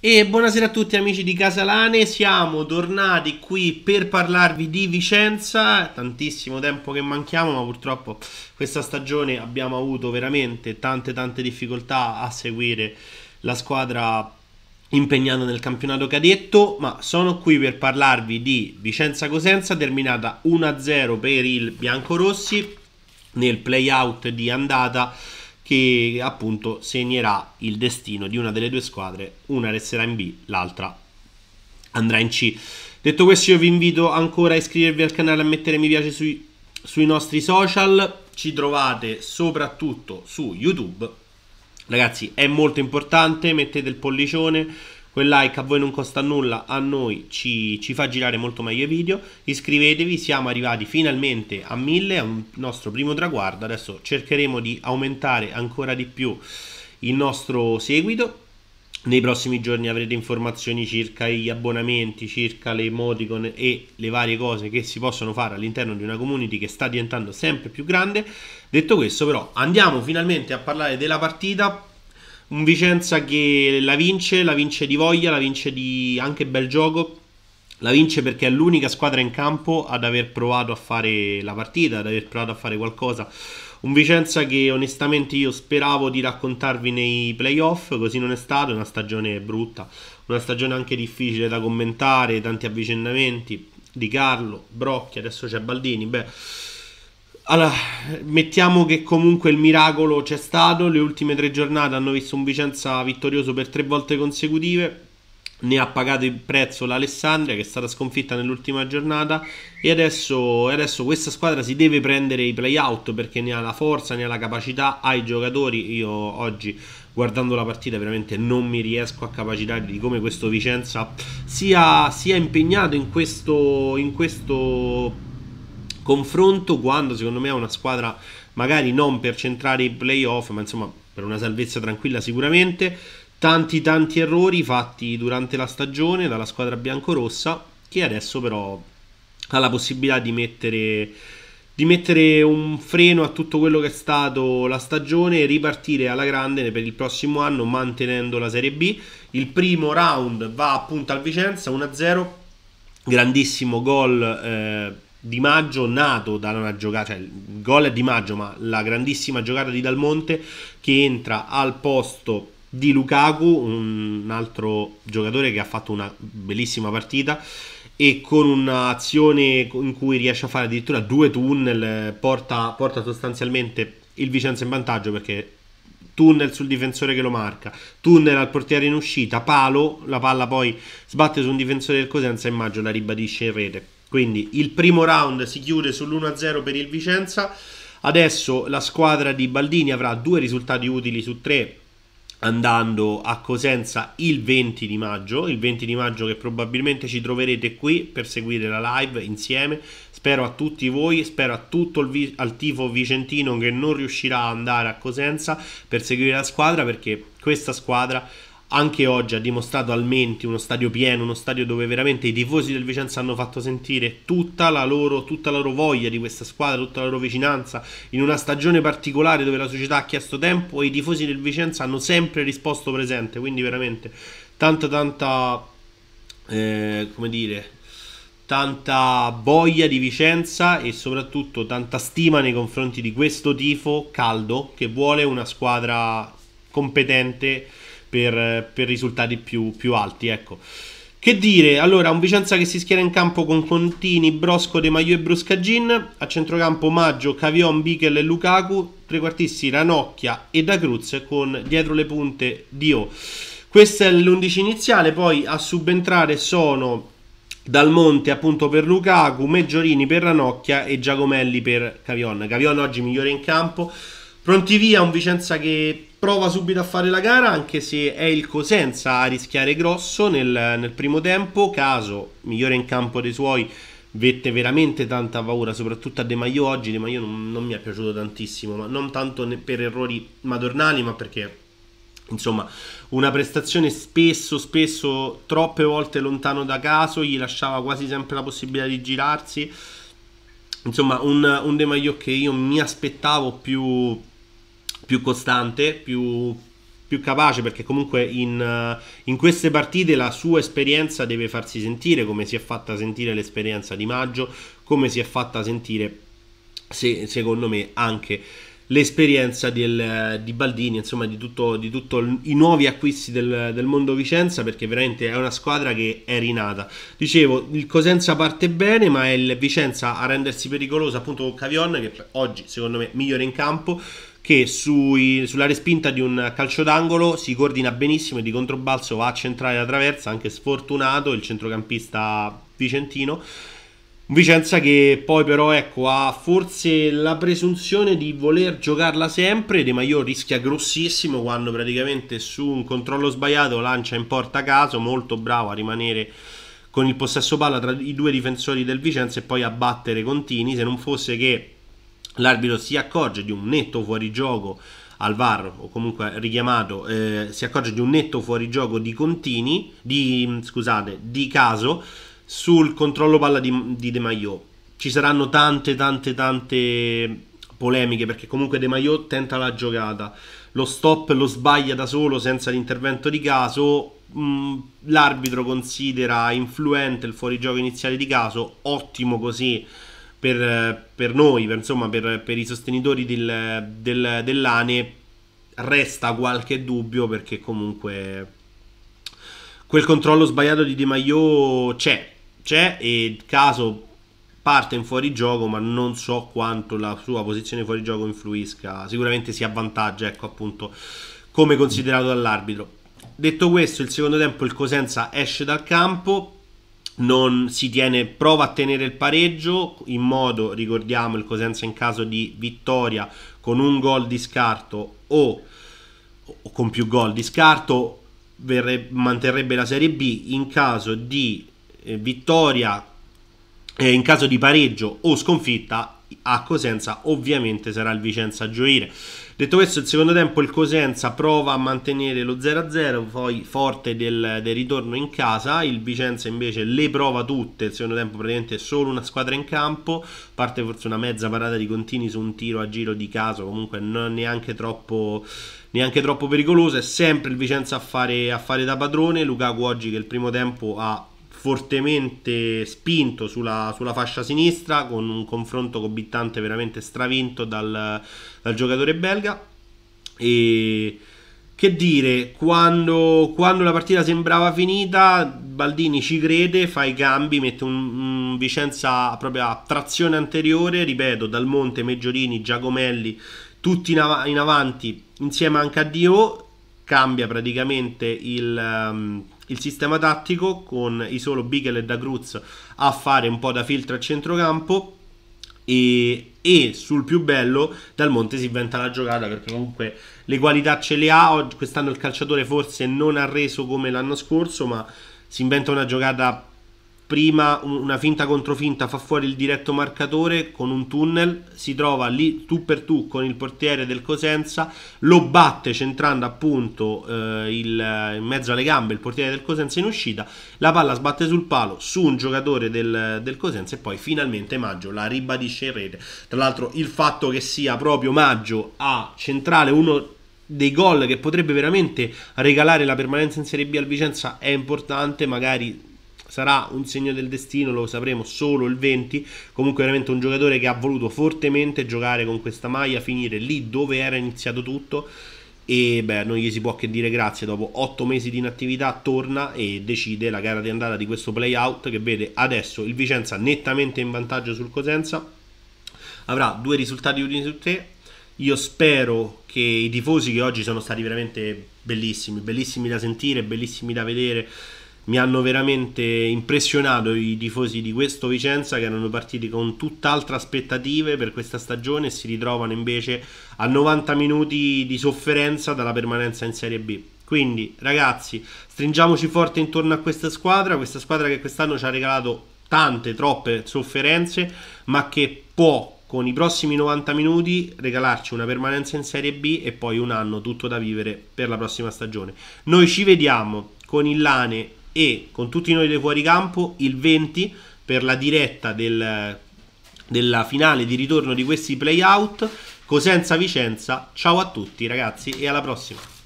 E buonasera a tutti amici di Casalane, siamo tornati qui per parlarvi di Vicenza, tantissimo tempo che manchiamo ma purtroppo questa stagione abbiamo avuto veramente tante tante difficoltà a seguire la squadra impegnata nel campionato cadetto, ma sono qui per parlarvi di Vicenza Cosenza terminata 1-0 per il Biancorossi nel playout di andata che appunto segnerà il destino di una delle due squadre, una resterà in B, l'altra andrà in C. Detto questo io vi invito ancora a iscrivervi al canale, a mettere mi piace sui, sui nostri social, ci trovate soprattutto su YouTube. Ragazzi è molto importante, mettete il pollicione, Quel like a voi non costa nulla, a noi ci, ci fa girare molto meglio i video. Iscrivetevi, siamo arrivati finalmente a 1000, è un nostro primo traguardo. Adesso cercheremo di aumentare ancora di più il nostro seguito. Nei prossimi giorni avrete informazioni circa gli abbonamenti, circa le emoticon e le varie cose che si possono fare all'interno di una community che sta diventando sempre più grande. Detto questo, però, andiamo finalmente a parlare della partita un Vicenza che la vince, la vince di voglia, la vince di anche bel gioco. La vince perché è l'unica squadra in campo ad aver provato a fare la partita, ad aver provato a fare qualcosa. Un Vicenza che onestamente io speravo di raccontarvi nei playoff, così non è stato, è una stagione brutta, una stagione anche difficile da commentare, tanti avvicinamenti di Carlo, Brocchi, adesso c'è Baldini, beh allora, mettiamo che comunque il miracolo c'è stato, le ultime tre giornate hanno visto un Vicenza vittorioso per tre volte consecutive, ne ha pagato il prezzo l'Alessandria che è stata sconfitta nell'ultima giornata e adesso, adesso, questa squadra si deve prendere i play-out perché ne ha la forza, ne ha la capacità, ha i giocatori, io oggi guardando la partita veramente non mi riesco a capacitare di come questo Vicenza sia, sia impegnato in questo, in questo confronto quando secondo me ha una squadra magari non per centrare i playoff, ma insomma per una salvezza tranquilla sicuramente. Tanti tanti errori fatti durante la stagione dalla squadra biancorossa che adesso però ha la possibilità di mettere, di mettere un freno a tutto quello che è stato la stagione e ripartire alla grande per il prossimo anno mantenendo la Serie B. Il primo round va appunto al Vicenza 1-0, grandissimo gol. Eh, di Maggio nato da una giocata, cioè il gol è Di Maggio, ma la grandissima giocata di Dalmonte che entra al posto di Lukaku, un altro giocatore che ha fatto una bellissima partita e con un'azione in cui riesce a fare addirittura due tunnel, porta, porta sostanzialmente il Vicenza in vantaggio perché tunnel sul difensore che lo marca, tunnel al portiere in uscita, palo, la palla poi sbatte su un difensore del Cosenza e Maggio la ribadisce in rete quindi il primo round si chiude sull'1-0 per il Vicenza. Adesso la squadra di Baldini avrà due risultati utili su tre andando a Cosenza il 20 di maggio, il 20 di maggio che probabilmente ci troverete qui per seguire la live insieme. Spero a tutti voi, spero a tutto il vi- al tifo vicentino che non riuscirà ad andare a Cosenza per seguire la squadra perché questa squadra anche oggi ha dimostrato almenti uno stadio pieno, uno stadio dove veramente i tifosi del Vicenza hanno fatto sentire tutta la, loro, tutta la loro voglia di questa squadra, tutta la loro vicinanza, in una stagione particolare dove la società ha chiesto tempo e i tifosi del Vicenza hanno sempre risposto presente, quindi veramente tanta tanta, eh, come dire, tanta voglia di Vicenza e soprattutto tanta stima nei confronti di questo tifo caldo che vuole una squadra competente per, per risultati più, più alti. Ecco. Che dire, allora un Vicenza che si schiera in campo con Contini, Brosco, De Maio e Bruscagin, a centrocampo Maggio, Cavion, Bichel e Lukaku, trequartisti Ranocchia e Da Cruz con dietro le punte Dio. Questo è l'11 iniziale, poi a subentrare sono dal Monte appunto per Lukaku, Meggiorini per Ranocchia e Giacomelli per Cavion. Cavion oggi migliore in campo, Pronti via un Vicenza che prova subito a fare la gara, anche se è il Cosenza a rischiare grosso nel, nel primo tempo. Caso migliore in campo dei suoi, vette veramente tanta paura, soprattutto a De Maio oggi. De Maio non, non mi è piaciuto tantissimo, ma non tanto per errori madornali, ma perché Insomma, una prestazione spesso, spesso, troppe volte lontano da caso, gli lasciava quasi sempre la possibilità di girarsi. Insomma, un, un De Maio che io mi aspettavo più, più costante, più, più capace perché comunque in, eh, in, queste partite la sua esperienza deve farsi sentire come si è fatta sentire l'esperienza di maggio, come si è fatta sentire se, secondo me anche l'esperienza del, eh, di Baldini, insomma di tutti i nuovi acquisti del, del, mondo Vicenza perché veramente è una squadra che è rinata. Dicevo, il Cosenza parte bene ma è il Vicenza a rendersi pericoloso, appunto con Cavion che oggi secondo me migliore in campo che sui, sulla respinta di un calcio d'angolo si coordina benissimo e di controbalzo va a centrare la traversa, anche sfortunato il centrocampista vicentino. Vicenza che poi però ecco, ha forse la presunzione di voler giocarla sempre, De Maio rischia grossissimo quando praticamente su un controllo sbagliato lancia in porta caso, molto bravo a rimanere con il possesso palla tra i due difensori del Vicenza e poi a battere Contini, se non fosse che l'arbitro si accorge di un netto fuorigioco al VAR o comunque richiamato eh, si accorge di un netto fuorigioco di Contini di, mm, scusate, di Caso sul controllo palla di, di De Maio ci saranno tante tante tante polemiche perché comunque De Maio tenta la giocata lo stop lo sbaglia da solo senza l'intervento di Caso mm, l'arbitro considera influente il fuorigioco iniziale di Caso ottimo così per, per noi, per, insomma, per, per, i sostenitori del, del, dell'ANE, resta qualche dubbio perché comunque quel controllo sbagliato di Di Maio c'è, c'è e caso parte in fuorigioco, ma non so quanto la sua posizione fuori gioco influisca. Sicuramente si avvantaggia, ecco appunto, come considerato dall'arbitro. Detto questo, il secondo tempo il Cosenza esce dal campo, non si tiene, prova a tenere il pareggio in modo, ricordiamo il Cosenza in caso di vittoria con un gol di scarto o, o con più gol di scarto verrebbe, manterrebbe la Serie B in caso di eh, vittoria eh, in caso di pareggio o sconfitta a Cosenza ovviamente sarà il Vicenza a gioire. Detto questo, il secondo tempo il Cosenza prova a mantenere lo 0-0, poi forte del, del, ritorno in casa, il Vicenza invece le prova tutte, il secondo tempo praticamente è solo una squadra in campo, parte forse una mezza parata di Contini su un tiro a giro di caso, comunque non neanche troppo, neanche troppo pericoloso, è sempre il Vicenza a fare, a fare da padrone, Lukaku oggi che il primo tempo ha fortemente spinto sulla, sulla, fascia sinistra con un confronto cobittante veramente stravinto dal, dal giocatore belga e che dire, quando, quando, la partita sembrava finita, Baldini ci crede, fa i cambi, mette un, un Vicenza proprio a trazione anteriore, ripeto, Dal Monte, Meggiorini, Giacomelli, tutti in, av- in avanti, insieme anche a Dio, cambia praticamente il... Um, il sistema tattico con i solo Bigel e Da Cruz a fare un po' da filtro a centrocampo e, e, sul più bello Dal Monte si inventa la giocata perché comunque le qualità ce le ha, quest'anno il calciatore forse non ha reso come l'anno scorso ma si inventa una giocata prima una finta contro finta fa fuori il diretto marcatore con un tunnel, si trova lì tu per tu con il portiere del Cosenza, lo batte centrando appunto eh, il, in mezzo alle gambe il portiere del Cosenza in uscita, la palla sbatte sul palo su un giocatore del, del Cosenza e poi finalmente Maggio la ribadisce in rete. Tra l'altro il fatto che sia proprio Maggio a centrale uno dei gol che potrebbe veramente regalare la permanenza in Serie B al Vicenza è importante, magari sarà un segno del destino, lo sapremo solo il 20, comunque veramente un giocatore che ha voluto fortemente giocare con questa maglia, finire lì dove era iniziato tutto e beh, non gli si può che dire grazie, dopo otto mesi di inattività torna e decide la gara di andata di questo playout che vede adesso il Vicenza nettamente in vantaggio sul Cosenza, avrà due risultati utili su tre io spero che i tifosi che oggi sono stati veramente bellissimi, bellissimi da sentire, bellissimi da vedere, mi hanno veramente impressionato i tifosi di questo Vicenza che erano partiti con tutt'altre aspettative per questa stagione e si ritrovano invece a 90 minuti di sofferenza dalla permanenza in Serie B. Quindi ragazzi, stringiamoci forte intorno a questa squadra, questa squadra che quest'anno ci ha regalato tante, troppe sofferenze, ma che può con i prossimi 90 minuti regalarci una permanenza in Serie B e poi un anno tutto da vivere per la prossima stagione. Noi ci vediamo con il Lane e con tutti noi dei fuoricampo il 20 per la diretta del, della finale di ritorno di questi playout Cosenza Vicenza. Ciao a tutti ragazzi e alla prossima.